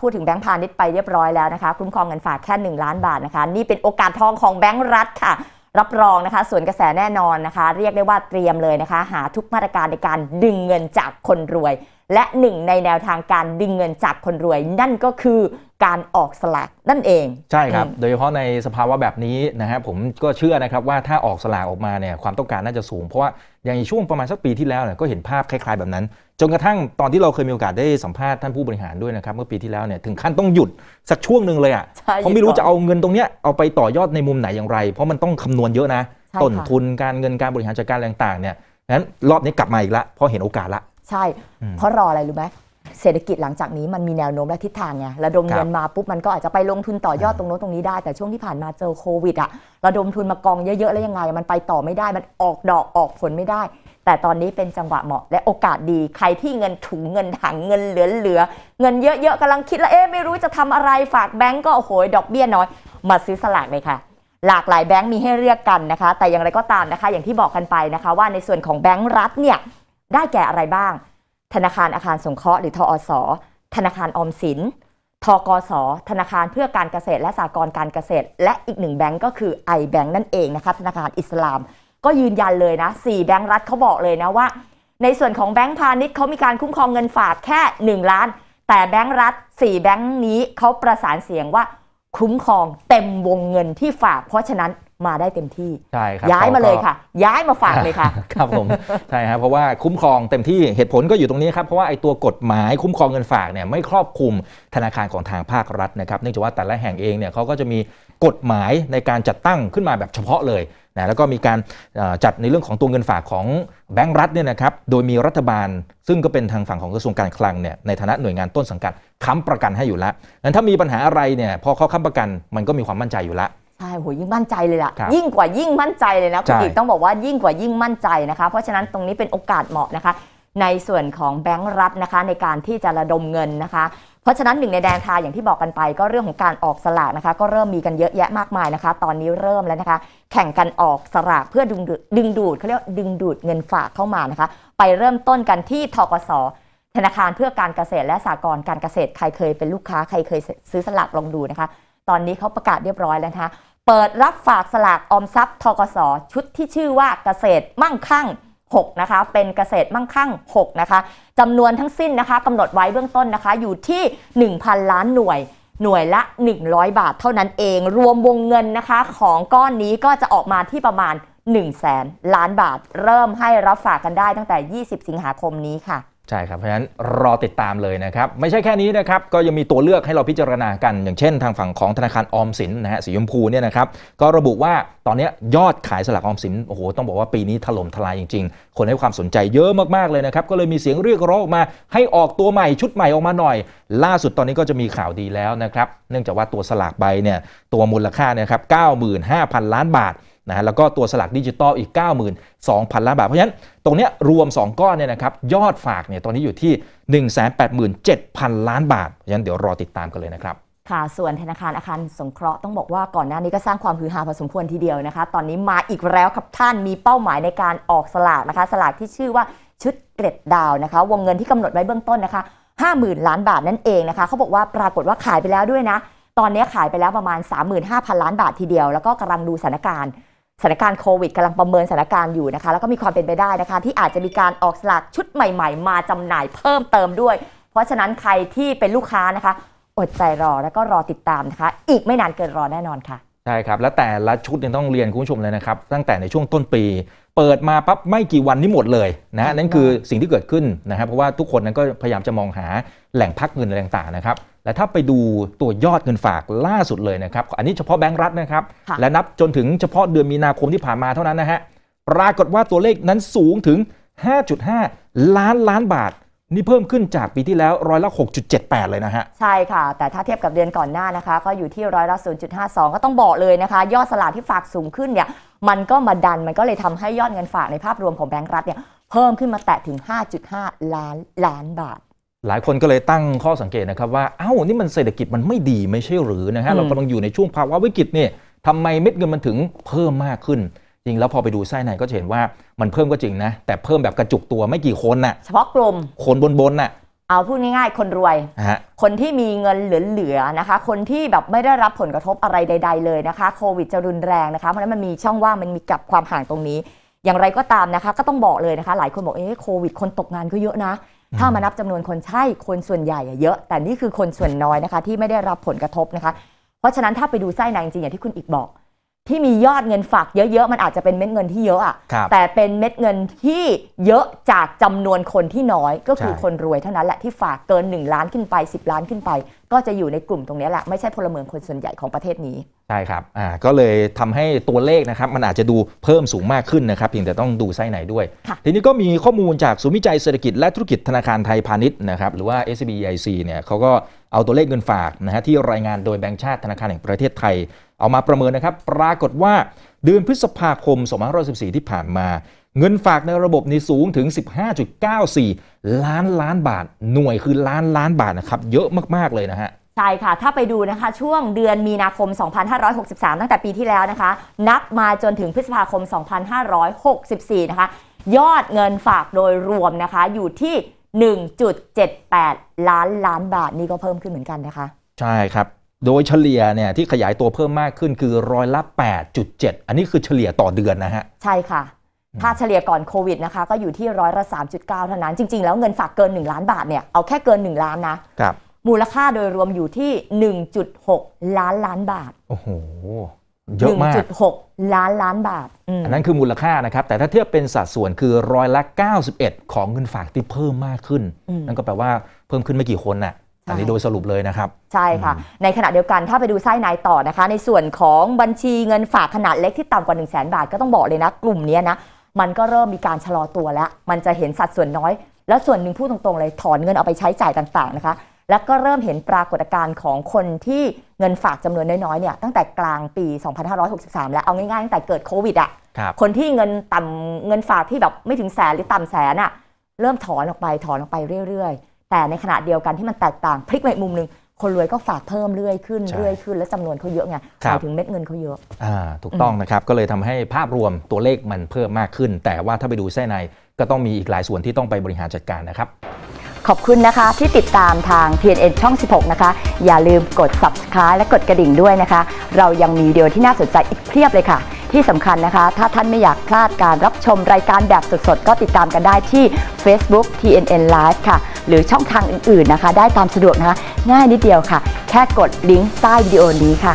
พูดถึงแบงก์พาณิชย์ไปเรียบร้อยแล้วนะคะคุ้มครองเงินฝากแค่ 1 ล้านบาทนะคะ นี่เป็นโอกาสทองของแบงก์รัฐค่ะ รับรองนะคะส่วนกระแสแน่นอนนะคะ เรียกได้ว่าเตรียมเลยนะคะหาทุกมาตรการในการดึงเงินจากคนรวย และหนึ่งในแนวทางการดึงเงินจากคนรวยนั่นก็คือการออกสลาก นั่นเอง ใช่ครับ โดยเฉพาะในสภาวะแบบนี้นะครับผมก็เชื่อนะครับว่าถ้าออกสลากออกมาเนี่ยความต้องการน่าจะสูง เพราะว่าอย่างช่วงประมาณสักปีที่แล้วเนี่ยก็เห็นภาพคล้าย ๆแบบนั้นจนกระทั่งตอนที่เราเคยมีโอกาสได้สัมภาษณ์ท่านผู้บริหารด้วยนะครับ เมื่อปีที่แล้วเนี่ยถึงขั้นต้องหยุดสักช่วงหนึ่งเลยอ่ะเพราไม่รู้จะเอาเงินตรงเนี้ยเอาไปต่อยอดในมุมไหนอย่างไร เพราะมันต้องคำนวณเยอะนะต้นทุนการเงินการบริหารจัดการต่างๆเนี่ยนั้นรอบนี้กลับมาอีกละเพราะเห็นโอกาสละใช่เพราะรออะไรรู้ไหมเศรษฐกิจหลังจากนี้มันมีแนวโน้มและทิศทางไงระดมเงินมาปุ๊บมันก็อาจจะไปลงทุนต่อยอดตรงโน้นตรงนี้ได้แต่ช่วงที่ผ่านมาเจอโควิดอะระดมทุนมากองเยอะๆแล้วยังไง มันไปต่อไม่ได้มันออกดอกออกผลไม่ได้แต่ตอนนี้เป็นจังหวะเหมาะและโอกาสดีใครที่เงินถุงเงินถังเงินเหลือเหลือเงินเยอะๆกำลังคิดแล้วเอ๊ไม่รู้จะทำอะไรฝากแบงก์ก็โอ้โหดอกเบี้ยน้อย มาซื้อสลากเลยค่ะหลากหลายแบงก์มีให้เลือกกันนะคะแต่อย่างไรก็ตามนะคะ อย่างที่บอกกันไปนะคะว่าในส่วนของแบงก์รัฐเนี่ยได้แก่อะไรบ้าง ธนาคารอาคารสงเคราะห์หรือ ทอสธนาคารออมสินทกสธนาคารเพื่อการเกษตรและสหกรณ์การเกษตร และอีกหนึ่งแบงก์ก็คือไอแบงก์นั่นเองนะคะธนาคารอิสลามก็ยืนยันเลยนะ4แบงก์รัฐเขาบอกเลยนะว่า ในส่วนของแบงก์พาณิชย์เขามีการคุ้มครองเงินฝากแค่1ล้าน แต่แบงก์รัฐ4แบงก์นี้เขาประสานเสียงว่าคุ้มครองเต็มวงเงินที่ฝาก เพราะฉะนั้นมาได้เต็มที่ใช่ครับย้ายมาเลยค่ะ ย้ายมาฝากเลยค่ะครับผมใช่ครับเพราะว่าคุ้มครองเต็มที่เหตุผลก็อยู่ตรงนี้ครับเพราะว่าไอ้ตัวกฎหมายคุ้มครองเงินฝากเนี่ยไม่ครอบคลุมธนาคารของทางภาครัฐนะครับเนื่องจากว่าแต่ละแห่งเองเนี่ยเขาก็จะมีกฎหมายในการจัดตั้งขึ้นมาแบบเฉพาะเลยนะแล้วก็มีการจัดในเรื่องของตัวเงินฝากของแบงก์รัฐเนี่ยนะครับ โดยมีรัฐบาลซึ่งก็เป็นทางฝั่งของกระทรวงการคลังเนี่ยในฐานะหน่วยงานต้นสังกัดค้ำประกันให้อยู่แล้วนั้นถ้ามีปัญหาอะไรเนี่ยพอเขาค้ำประกันมันก็มีความมั่นใจอยู่แล้วใช่ โหยิ่งมั่นใจเลยล่ะ ยิ่งกว่า ยิ่งมั่นใจเลยนะคุณอิตต้องบอกว่ายิ่งกว่ายิ่งมั่นใจนะคะ เพราะฉะนั้นตรงนี้เป็นโอกาสเหมาะนะคะ ในส่วนของแบงก์รัฐนะคะในการที่จะระดมเงินนะคะเพราะฉะนั้นหนึ่งในแดนทาอย่างที่บอกกันไปก็เรื่องของการออกสลากนะคะ ก็เริ่มมีกันเยอะแยะมากมายนะคะ ตอนนี้เริ่มแล้วนะคะ แข่งกันออกสลากเพื่อดึงดูดดึงดูดเขาเรียกดึงดูดเงินฝากเข้ามานะคะ ไปเริ่มต้นกันที่ทกส ธนาคารเพื่อการเกษตรและสหกรณ์การเกษตรใครเคยเป็นลูกค้าใครเคยซื้อสลากลองดูนะคะ ตอนนี้เขาประกาศเรียบร้อยแล้วนะคะ เปิดรับฝาก สลากออมทรัพย์ทกสชุดที่ชื่อว่าเกษตรมั่งคั่ง6 นะคะ เป็นเกษตรมั่งคั่ง6 นะคะจำนวนทั้งสิ้นนะคะกำหนดไว้เบื้องต้นนะคะ อยู่ที่ 1,000 ล้านหน่วย หน่วยละ 100 บาท เท่านั้นเองรวมวงเงินนะคะ ของก้อนนี้ก็จะออกมาที่ประมาณ 1 0 0 0 0แสนล้านบาทเริ่มให้รับฝากกันได้ตั้งแต่ 20 สิงหาคมนี้ค่ะใช่ครับ เพราะฉะนั้นรอติดตามเลยนะครับ ไม่ใช่แค่นี้นะครับ ก็ยังมีตัวเลือกให้เราพิจารณากัน อย่างเช่นทางฝั่งของธนาคารออมสินนะฮะสีชมพูเนี่ยนะครับ ก็ระบุว่า ตอนนี้ยอดขายสลากออมสิน โอ้โห ต้องบอกว่าปีนี้ถล่มทลายจริง ๆ คนให้ความสนใจเยอะมากๆ เลยนะครับ ก็เลยมีเสียงเรียกร้องมาให้ออกตัวใหม่ชุดใหม่ออกมาหน่อย ล่าสุดตอนนี้ก็จะมีข่าวดีแล้วนะครับ เนื่องจากว่าตัวสลากใบเนี่ย ตัวมูลค่าเนี่ยครับเก้าหมื่นห้าพันล้านบาทนะฮะแล้วก็ตัวสลักดิจิตอลอีก 92,000 ล้านบาท เพราะฉะนั้นตรงนี้รวม 2 ก้อนเนี่ยนะครับยอดฝากเนี่ยตอนนี้อยู่ที่187,000ล้านบาทเพราะฉะนั้นเดี๋ยวรอติดตามกันเลยนะครับค่ะส่วนธนาคารอาคารสงเคราะห์ต้องบอกว่าก่อนหน้านี้ก็สร้างความฮือฮาพอสมควรทีเดียวนะคะตอนนี้มาอีกแล้วครับท่านมีเป้าหมายในการออกสลากนะคะสลากที่ชื่อว่าชุดเกร็ดดาวนะคะวงเงินที่กำหนดไว้เบื้องต้นนะคะ50,000 ล้านบาทนั่นเองนะคะเขาบอกว่าปรากฏว่าขายไปแล้วด้วยนะ ตอนนี้ขายไปแล้วประมาณ 35,000 ล้านบาททีเดียว แล้วก็กำลังดูสถานการณ์สถานการณ์โควิดกำลังประเมินสถานการณ์อยู่นะคะ แล้วก็มีความเป็นไปได้นะคะที่อาจจะมีการออกสลากชุดใหม่ๆ มาจำหน่ายเพิ่มเติมด้วย เพราะฉะนั้นใครที่เป็นลูกค้านะคะอดใจรอแล้วก็รอติดตามนะคะอีกไม่นานเกินรอแน่นอนค่ะใช่ครับ และแต่ละชุดเนี่ยต้องเรียนคุณผู้ชมเลยนะครับ ตั้งแต่ในช่วงต้นปีเปิดมาปั๊บไม่กี่วันนี้หมดเลยนะนั่นคือสิ่งที่เกิดขึ้นนะครับ เพราะว่าทุกคนนั้นก็พยายามจะมองหาแหล่งพักเงินอะไรต่างๆนะครับและถ้าไปดูตัวยอดเงินฝากล่าสุดเลยนะครับอันนี้เฉพาะแบงก์รัฐนะครับและนับจนถึงเฉพาะเดือนมีนาคมที่ผ่านมาเท่านั้นนะฮะปรากฏว่าตัวเลขนั้นสูงถึง 5.5 ล้านล้านบาทนี่เพิ่มขึ้นจากปีที่แล้วร้อยละ6.78 เลยนะฮะ ใช่ค่ะ แต่ถ้าเทียบกับเดือนก่อนหน้านะคะ ก็อยู่ที่ร้อยละ 0.52 ก็ต้องบอกเลยนะคะ ยอดสลากที่ฝากสูงขึ้นเนี่ย มันก็มาดัน มันก็เลยทำให้ยอดเงินฝากในภาพรวมของแบงก์รัฐเนี่ยเพิ่มขึ้นมาแตะถึง 5.5ล้านล้านบาท หลายคนก็เลยตั้งข้อสังเกตนะครับว่าเอ้านี่มันเศรษฐกิจมันไม่ดีไม่ใช่หรือนะฮะเรากำลังอยู่ในช่วงภาวะวิกฤตเนี่ยทำไมเม็ดเงินมันถึงเพิ่มมากขึ้นจริงแล้วพอไปดูไส้ในก็จะเห็นว่ามันเพิ่มก็จริงนะแต่เพิ่มแบบกระจุกตัวไม่กี่คนน่ะเฉพาะกลุ่ม คนบนบนน่ะเอาพูดง่ายๆ คนรวย คนที่มีเงินเหลือๆนะคะคนที่แบบไม่ได้รับผลกระทบอะไรใดๆเลยนะคะโควิดจะรุนแรงนะคะเพราะนั้นมันมีช่องว่างมันมีกับความห่างตรงนี้ อย่างไรก็ตามนะคะก็ต้องบอกเลยนะคะหลายคนบอกเอ๊ะโควิดคนตกงานก็เยอะนะถ้ามานับจำนวนคนใช่คนส่วนใหญ่เยอะ แต่นี่คือคนส่วนน้อยนะคะที่ไม่ได้รับผลกระทบนะคะเพราะฉะนั้นถ้าไปดูไส้ในจริงอย่างที่คุณอีกบอกที่มียอดเงินฝากเยอะ ๆ มันอาจจะเป็นเม็ดเงินที่เยอะอะแต่เป็นเม็ดเงินที่เยอะจากจำนวนคนที่น้อยก็คือคนรวยเท่านั้นแหละที่ฝากเกิน 1 ล้านขึ้นไป 10 ล้านขึ้นไป ก็จะอยู่ในกลุ่มตรงนี้แหละไม่ใช่พลเมืองคนส่วนใหญ่ของประเทศนี้ ใช่ครับอ่าก็เลยทำให้ตัวเลขนะครับ มันอาจจะดูเพิ่มสูงมากขึ้นนะครับเพียงแต่ต้องดูไส้ไหนด้วย ทีนี้ก็มีข้อมูลจากศูนย์วิจัยเศรษฐกิจและธุรกิจธนาคารไทยพาณิชย์นะครับหรือว่า SBIC เนี่ยเขาก็เอาตัวเลขเงินฝากนะฮะที่รายงานโดยแบงก์ชาติธนาคารแห่งประเทศไทยเอามาประเมินนะครับ ปรากฏว่าเดือนพฤษภาคม 2514 ที่ผ่านมา เงินฝากในระบบนี้สูงถึง 15.94 ล้านล้านบาทหน่วยคือล้านล้านบาทนะครับ เยอะมาก ๆ เลยนะฮะใช่ค่ะ ถ้าไปดูนะคะช่วงเดือนมีนาคม 2563 ตั้งแต่ปีที่แล้วนะคะ นับมาจนถึงพฤษภาคม 2564 นะคะยอดเงินฝากโดยรวมนะคะอยู่ที่1.78 ล้านล้านบาทนี่ก็เพิ่มขึ้นเหมือนกันนะคะ ใช่ครับโดยเฉลี่ยเนี่ยที่ขยายตัวเพิ่มมากขึ้นคือร้อยละ 8.7 อันนี้คือเฉลี่ยต่อเดือนนะฮะใช่ค่ะถ้าเฉลี่ยก่อนโควิดนะคะก็อยู่ที่ร้อยละ3.9เท่านั้นจริงๆแล้วเงินฝากเกิน1ล้านบาทเนี่ยเอาแค่เกิน1ล้านนะครับมูลค่าโดยรวมอยู่ที่ 1.6 ล้านล้านบาท โอ้โหเยอะมากห6ล้านล้าน บาทอันนั้นคือมูลค่านะครับ แต่ถ้าเทียบเป็นสัดส่วนคือร้อยละ 91 ของเงินฝากที่เพิ่มมากขึ้น นั่นก็แปลว่าเพิ่มขึ้นไม่กี่คนน่ะอันนี้โดยสรุปเลยนะครับ ใช่ค่ะในขณะเดียวกันถ้าไปดูไส้ในต่อนะคะ ในส่วนของบัญชีเงินฝากขนาดเล็กที่ต่ำกว่า1 0 0 0 0แบาท ก็ต้องบอกเลยนะกลุ่มนี้นะ มันก็เริ่มมีการชะลอตัวแล้วมันจะเห็นสัดส่วนน้อย แล้วส่วนหนึ่งพูดตรงๆเลยถอนเงินเอาไปใช้จ่ายต่าง ๆนะคะและก็เริ่มเห็นปรากฏการณ์ของคนที่เงินฝากจำนวนน้อยๆเนี่ยตั้งแต่กลางปี 2563 แล้วเอาง่ายๆตั้งแต่เกิดโควิดอ่ะคนที่เงินต่ำเงินฝากที่แบบไม่ถึงแสนหรือต่ำแสนอ่ะเริ่มถอนออกไปถอนออกไปเรื่อยๆแต่ในขณะเดียวกันที่มันแตกต่างพลิกไปมุมหนึ่งคนรวยก็ฝากเพิ่มเรื่อยขึ้นเรื่อยขึ้นและจำนวนเขาเยอะไงหมายถึงเม็ดเงินเขาเยอะอ่าถูกต้องนะครับก็เลยทำให้ภาพรวมตัวเลขมันเพิ่มมากขึ้น แต่ว่าถ้าไปดูเส้นในก็ต้องมีอีกหลายส่วนที่ต้องไปบริหารจัดการนะครับขอบคุณนะคะ ที่ติดตามทาง TNN ช่อง 16 นะคะ อย่าลืมกด subscribe และกดกระดิ่งด้วยนะคะ เรายังมีวิดีโอที่น่าสนใจอีกเพียบเลยค่ะ ที่สำคัญนะคะ ถ้าท่านไม่อยากพลาดการรับชมรายการแบบสดๆ ก็ติดตามกันได้ที่ Facebook TNN Live ค่ะ หรือช่องทางอื่นๆนะคะ ได้ตามสะดวกนะคะ ง่ายนิดเดียวค่ะ แค่กดลิงก์ใต้วิดีโอนี้ค่ะ